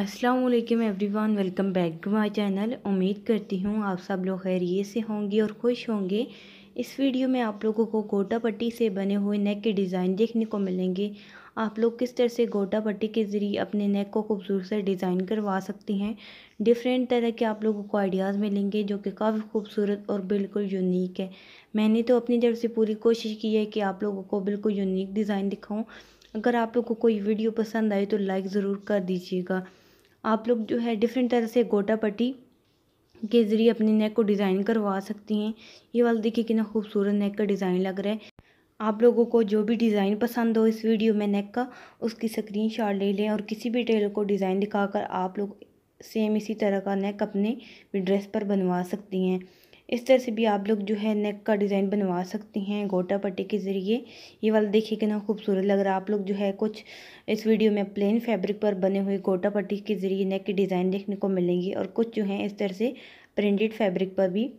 असलम वन welcome back to my channel उम्मीद करती हूँ आप सब लोग खैरियत से होंगे और खुश होंगे इस वीडियो में आप लोगों को गोटा पट्टी से बने हुए नेक के डिज़ाइन देखने को मिलेंगे आप लोग किस तरह से गोटा पट्टी के ज़रिए अपने नेक को खूबसूरत से डिज़ाइन करवा सकती हैं डिफरेंट तरह के आप लोगों को आइडियाज़ मिलेंगे जो कि काफ़ी खूबसूरत और बिल्कुल यूनिक है मैंने तो अपनी तरफ से पूरी कोशिश की है कि आप लोगों को बिल्कुल यूनिक डिज़ाइन दिखाऊँ अगर आप लोग को कोई वीडियो पसंद आई तो लाइक ज़रूर कर दीजिएगा आप लोग जो है डिफरेंट तरह से गोटा पट्टी के ज़रिए अपने नेक को डिज़ाइन करवा सकती हैं ये वाला देखिए कितना खूबसूरत नेक का डिज़ाइन लग रहा है आप लोगों को जो भी डिज़ाइन पसंद हो इस वीडियो में नेक का उसकी स्क्रीन शॉट ले लें और किसी भी टेलर को डिज़ाइन दिखाकर आप लोग सेम इसी तरह का नेक अपने ड्रेस पर बनवा सकती हैं इस तरह से भी आप लोग जो है नेक का डिज़ाइन बनवा सकते हैं गोटा पट्टी के ज़रिए ये वाला देखिए कितना खूबसूरत लग रहा है आप लोग जो है कुछ इस वीडियो में प्लेन फैब्रिक पर बने हुए गोटा पट्टी के ज़रिए नेक के डिज़ाइन देखने को मिलेंगे और कुछ जो है इस तरह से प्रिंटेड फैब्रिक पर भी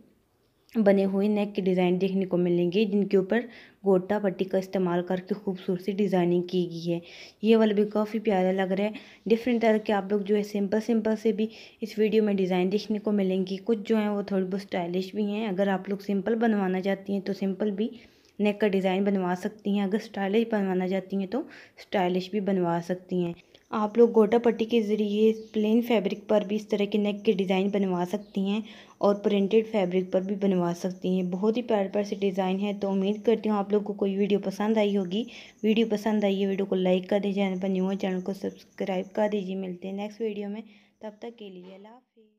बने हुए नेक के डिज़ाइन देखने को मिलेंगे जिनके ऊपर गोटा पट्टी का इस्तेमाल करके खूबसूरती डिज़ाइनिंग की गई है ये वाला भी काफ़ी प्यारा लग रहा है डिफरेंट तरह के आप लोग जो है सिंपल सिंपल से भी इस वीडियो में डिज़ाइन देखने को मिलेंगी कुछ जो हैं वो थोड़ी बहुत स्टाइलिश भी हैं अगर आप लोग सिंपल बनवाना चाहती हैं तो सिंपल भी नेक का डिज़ाइन बनवा सकती हैं अगर स्टाइलिश बनवाना चाहती हैं तो स्टाइलिश भी बनवा सकती हैं आप लोग गोटा पट्टी के ज़रिए प्लेन फैब्रिक पर भी इस तरह के नेक के डिज़ाइन बनवा सकती हैं और प्रिंटेड फैब्रिक पर भी बनवा सकती हैं बहुत ही प्यार प्यार से डिज़ाइन है तो उम्मीद करती हूँ आप लोग को कोई वीडियो पसंद आई होगी वीडियो पसंद आई है वीडियो को लाइक कर दीजिए चैनल पर न्यू चैनल को सब्सक्राइब कर दीजिए मिलते हैं नेक्स्ट वीडियो में तब तक के लिए अला